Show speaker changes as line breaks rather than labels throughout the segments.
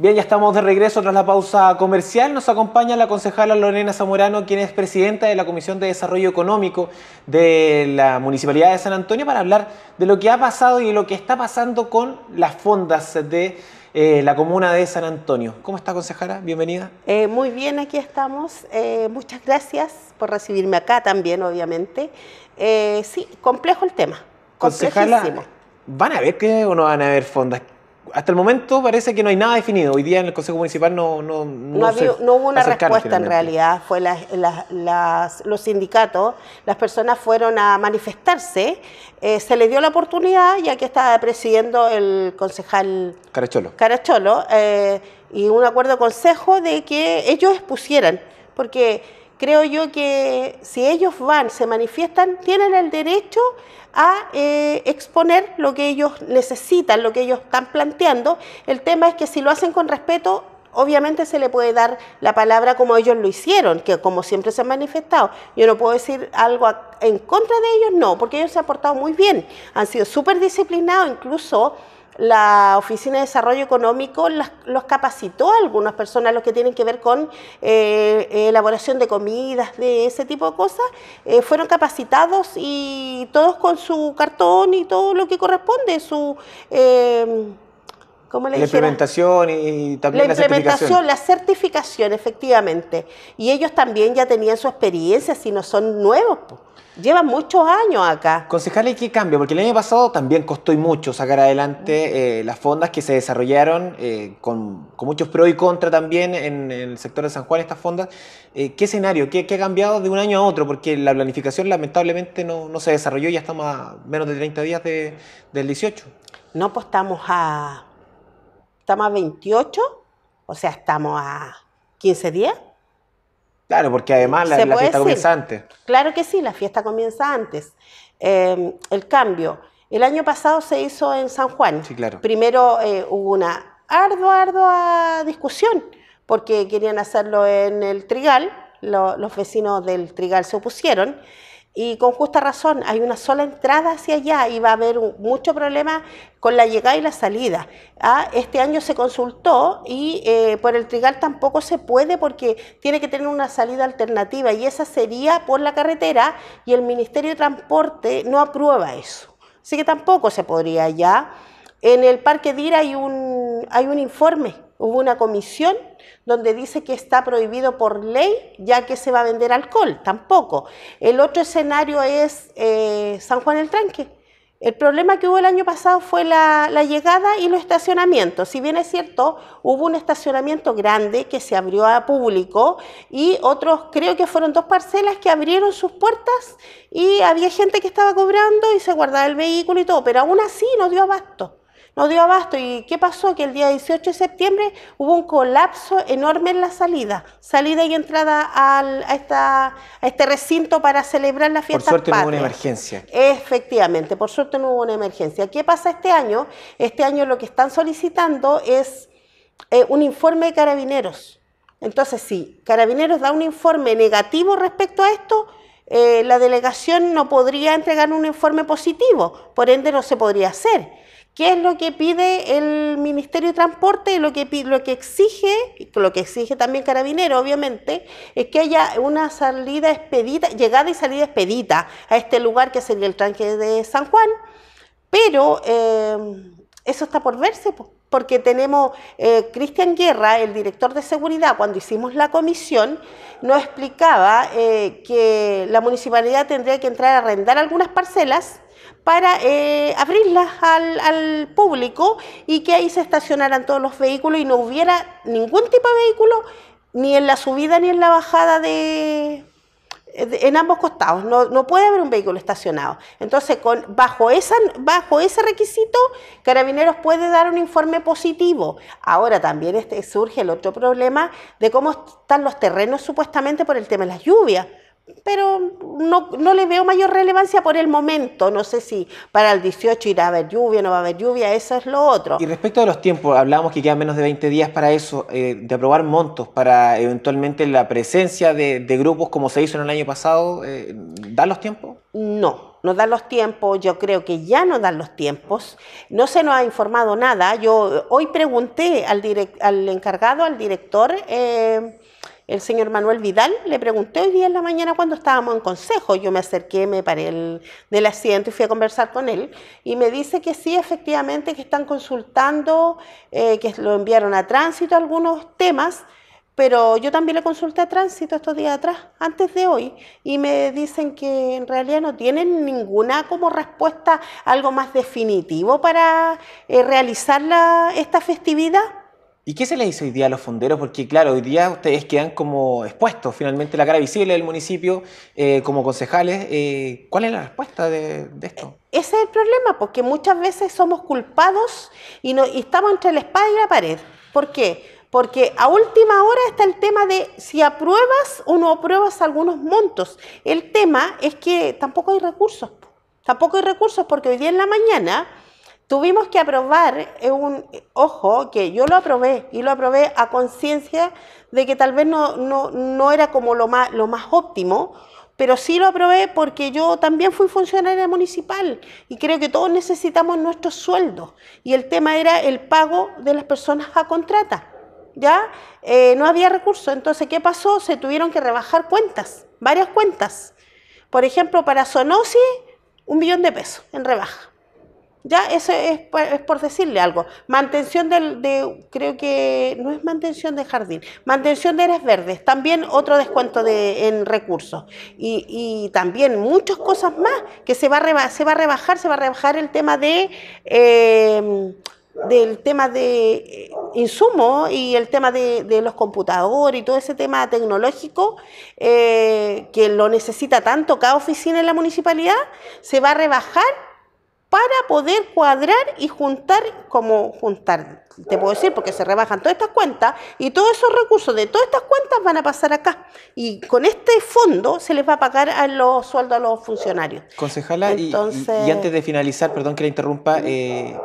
Bien, ya estamos de regreso tras la pausa comercial. Nos acompaña la concejala Lorena Zamorano, quien es presidenta de la Comisión de Desarrollo Económico de la Municipalidad de San Antonio, para hablar de lo que ha pasado y de lo que está pasando con las fondas de eh, la comuna de San Antonio. ¿Cómo está, concejala? Bienvenida.
Eh, muy bien, aquí estamos. Eh, muchas gracias por recibirme acá también, obviamente. sí, complejo el tema. Concejala,
¿van a ver que o no van a ver fondas? hasta el momento parece que no hay nada definido. Hoy día en el Consejo Municipal no no, no, no, hubo una respuesta en realidad.
Fue las, los sindicatos, las personas fueron a manifestarse, eh, se les dio la oportunidad, ya que estaba presidiendo el concejal Caracholo, Caracholo eh, y un acuerdo de consejo de que ellos expusieran, porque creo yo que si ellos van, se manifiestan, tienen el derecho a eh, exponer lo que ellos necesitan, lo que ellos están planteando. El tema es que si lo hacen con respeto, obviamente se le puede dar la palabra como ellos lo hicieron, que como siempre se han manifestado. Yo no puedo decir algo en contra de ellos, no, porque ellos se han portado muy bien, han sido súper disciplinados, incluso la Oficina de Desarrollo Económico los capacitó algunas personas, los que tienen que ver con eh, elaboración de comidas, de ese tipo de cosas, eh, fueron capacitados y todos con su cartón y todo lo que corresponde, su... Eh, ¿Cómo la implementación
y, también la, la implementación, certificación. la
certificación, efectivamente. Y ellos también ya tenían su experiencia, si no son nuevos. Llevan muchos años acá.
Concejales, ¿qué cambia? Porque el año pasado también costó y mucho sacar adelante eh, las fondas que se desarrollaron eh, con, muchos pro y contra también en, el sector de San Juan, estas fondas. Eh, ¿Qué escenario? Qué, ha cambiado de un año a otro? Porque la planificación lamentablemente no, se desarrolló, ya estamos a menos de
30 días del 18. No pues, estamos a estamos a 28, o sea, estamos a 15 días.
Claro, porque además la, fiesta comienza antes.
Claro que sí, la fiesta comienza antes. Em, el cambio. El año pasado se hizo en San Juan. Sí, claro. Primero eh, hubo una ardua, ardua discusión, porque querían hacerlo en el Trigal, los vecinos del Trigal se opusieron y con justa razón, hay una sola entrada hacia allá y va a haber mucho problema con la llegada y la salida. ¿Ah? Este año se consultó y eh, por el trigal tampoco se puede porque tiene que tener una salida alternativa y esa sería por la carretera y el Ministerio de Transporte no aprueba eso. Así que tampoco se podría allá. En el Parque Dira hay un, hay un informe hubo una comisión donde dice que está prohibido por ley ya que se va a vender alcohol, tampoco. El otro escenario es eh, San Juan el Tranque. El problema que hubo el año pasado fue la, la, llegada y los estacionamientos. Si bien es cierto, hubo un estacionamiento grande que se abrió a público y otros, creo que fueron dos parcelas que abrieron sus puertas y había gente que estaba cobrando y se guardaba el vehículo y todo, pero aún así no dio abasto no dio abasto. ¿Y qué pasó? Que el día 18 de septiembre hubo un colapso enorme en la salida, salida y entrada a, esta, este recinto para celebrar la fiesta. Por suerte no hubo una
emergencia.
Efectivamente, por suerte no hubo una emergencia. ¿Qué pasa este año? Este año lo que están solicitando es eh, un informe de carabineros. Entonces, si Carabineros da un informe negativo respecto a esto, eh, la delegación no podría entregar un informe positivo, por ende no se podría hacer. ¿Qué es lo que pide el Ministerio de Transporte? Lo que, lo que exige, lo que exige también Carabinero, obviamente, es que haya una salida expedita, llegada y salida expedita a este lugar que sería el tranque de San Juan, pero eh, eso está por verse. Pues porque tenemos, eh, Cristian Guerra, el director de seguridad, cuando hicimos la comisión, nos explicaba eh, que la municipalidad tendría que entrar a arrendar algunas parcelas para eh, abrirlas al, al, público y que ahí se estacionaran todos los vehículos y no hubiera ningún tipo de vehículo ni en la subida ni en la bajada de, en ambos costados, no, puede haber un vehículo estacionado. Entonces, con, bajo, esa, bajo ese requisito, Carabineros puede dar un informe positivo. Ahora también este, surge el otro problema de cómo están los terrenos supuestamente por el tema de las lluvias pero no, le veo mayor relevancia por el momento. No sé si para el 18 irá a haber lluvia, no va a haber lluvia, eso es lo otro.
Y respecto a los tiempos, hablábamos que quedan menos de 20 días para eso, eh, de aprobar montos para eventualmente la presencia de, grupos como
se hizo en el año pasado. Eh, ¿Dan los tiempos? No, no dan los tiempos, yo creo que ya no dan los tiempos, no se nos ha informado nada. Yo hoy pregunté al, al encargado, al director, eh, el señor Manuel Vidal, le pregunté hoy día en la mañana cuando estábamos en consejo, yo me acerqué, me paré del asiento y fui a conversar con él, y me dice que sí, efectivamente, que están consultando, eh, que lo enviaron a tránsito algunos temas, pero yo también le consulté a tránsito estos días atrás, antes de hoy, y me dicen que en realidad no tienen ninguna como respuesta algo más definitivo para eh, realizar esta festividad.
¿Y qué se le hizo hoy día a los fonderos? Porque claro, hoy día ustedes quedan como expuestos, finalmente la cara visible del municipio, eh, como concejales. Eh, ¿Cuál es la respuesta de, esto?
Ese es el problema, porque muchas veces somos culpados y, no, y estamos entre la espada y la pared. ¿Por qué? Porque a última hora está el tema de si apruebas o no apruebas algunos montos. El tema es que tampoco hay recursos. Tampoco hay recursos porque hoy día en la mañana Tuvimos que aprobar un, ojo, que yo lo aprobé y lo aprobé a conciencia de que tal vez no, no, no era como lo más, lo más óptimo, pero sí lo aprobé porque yo también fui funcionaria municipal y creo que todos necesitamos nuestros sueldos y el tema era el pago de las personas a contrata. ¿Ya? Eh, no había recursos, entonces ¿qué pasó? Se tuvieron que rebajar cuentas, varias cuentas. Por ejemplo, para Sonosi, un millón de pesos en rebaja. Ya, eso es, por decirle algo. Mantención del, de, creo que no es mantención de jardín, mantención de áreas verdes, también otro descuento de, en recursos. Y, y, también muchas cosas más que se va, a se va a rebajar, se va a rebajar el tema de... Em, del tema de eh, insumos y el tema de, de, los computadores y todo ese tema tecnológico eh, que lo necesita tanto cada oficina en la municipalidad, se va a rebajar para poder cuadrar y juntar, como juntar, te puedo decir, porque se rebajan todas estas cuentas y todos esos recursos de todas estas cuentas van a pasar acá. Y con este fondo se les va a pagar a los sueldos a los funcionarios.
Concejala, y, antes de finalizar, perdón que la interrumpa, eh,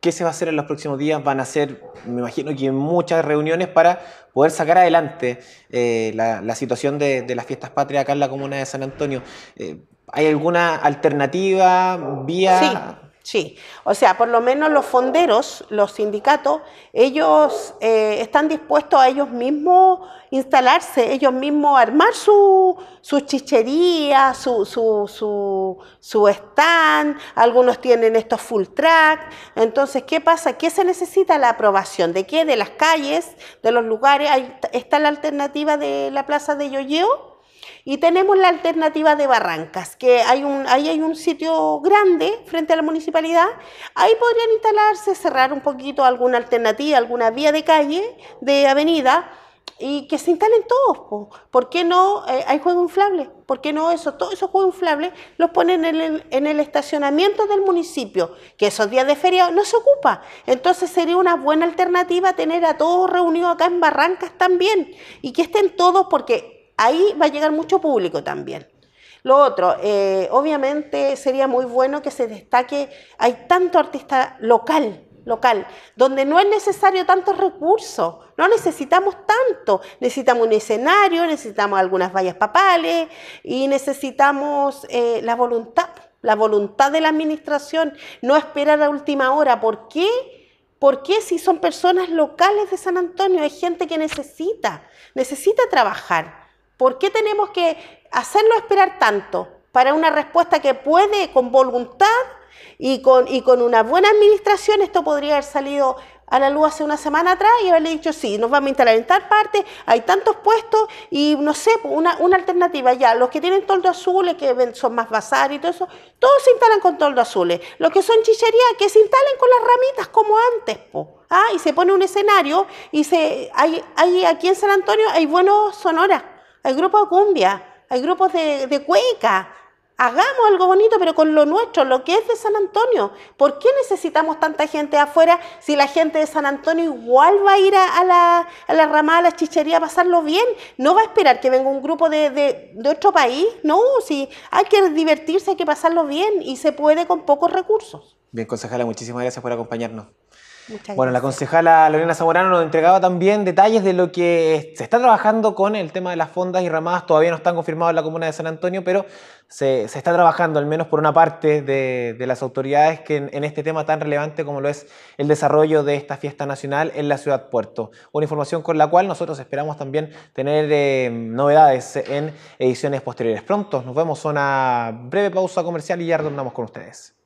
¿qué se va a hacer en los próximos días? Van a ser, me imagino que muchas reuniones para poder sacar adelante eh, la, situación de, las fiestas patrias acá en la comuna de San Antonio. Eh, ¿Hay alguna alternativa, vía?
Sí, sí. O sea, por lo menos los fonderos, los sindicatos, ellos eh, están dispuestos a ellos mismos instalarse, ellos mismos armar su, su chichería, su, su, su, su stand, algunos tienen estos full track. Entonces, ¿qué pasa? ¿Qué se necesita la aprobación? ¿De qué? ¿De las calles? ¿De los lugares? ¿Está la alternativa de la plaza de Yoyeo? Y tenemos la alternativa de Barrancas, que hay un, ahí hay un sitio grande frente a la municipalidad. Ahí podrían instalarse, cerrar un poquito alguna alternativa, alguna vía de calle, de avenida, y que se instalen todos. ¿Por qué no eh, hay juegos inflables? ¿Por qué no eso? Todos esos juegos inflables los ponen en el, en el estacionamiento del municipio, que esos días de feria no se ocupa. Entonces sería una buena alternativa tener a todos reunidos acá en Barrancas también y que estén todos porque ahí va a llegar mucho público también. Lo otro, eh, obviamente sería muy bueno que se destaque, hay tanto artista local, local, donde no es necesario tantos recursos, no necesitamos tanto, necesitamos un escenario, necesitamos algunas vallas papales y necesitamos eh, la voluntad, la voluntad de la administración, no esperar a última hora, ¿por qué? ¿Por qué si son personas locales de San Antonio? Hay gente que necesita, necesita trabajar. ¿Por qué tenemos que hacerlo esperar tanto para una respuesta que puede, con voluntad y con, y con una buena administración, esto podría haber salido a la luz hace una semana atrás y haberle dicho, sí, nos vamos a instalar en tal parte, hay tantos puestos y no sé, pues, una, una alternativa ya, los que tienen toldo azules, que son más bazar y todo eso, todos se instalan con toldo azules. Los que son chichería, que se instalen con las ramitas como antes, po. Ah, y se pone un escenario y se, hay, hay aquí en San Antonio hay buenos sonoras hay grupos de cumbia, hay grupos de, cueca. Hagamos algo bonito, pero con lo nuestro, lo que es de San Antonio. ¿Por qué necesitamos tanta gente afuera si la gente de San Antonio igual va a ir a, la, a la ramada, a la chichería a pasarlo bien? No va a esperar que venga un grupo de, otro país. No, sí, hay que divertirse, hay que pasarlo bien y se puede con pocos recursos.
Bien, concejala, muchísimas gracias por acompañarnos bueno, la concejala Lorena Zamorano nos entregaba también detalles de lo que se está trabajando con el tema de las fondas y ramadas. Todavía no están confirmados en la comuna de San Antonio, pero se, está trabajando, al menos por una parte, de, las autoridades que en, este tema tan relevante como lo es el desarrollo de esta fiesta nacional en la ciudad puerto. Una información con la cual nosotros esperamos también tener eh, novedades en ediciones posteriores. Pronto nos vemos, una breve pausa comercial y ya retornamos con ustedes.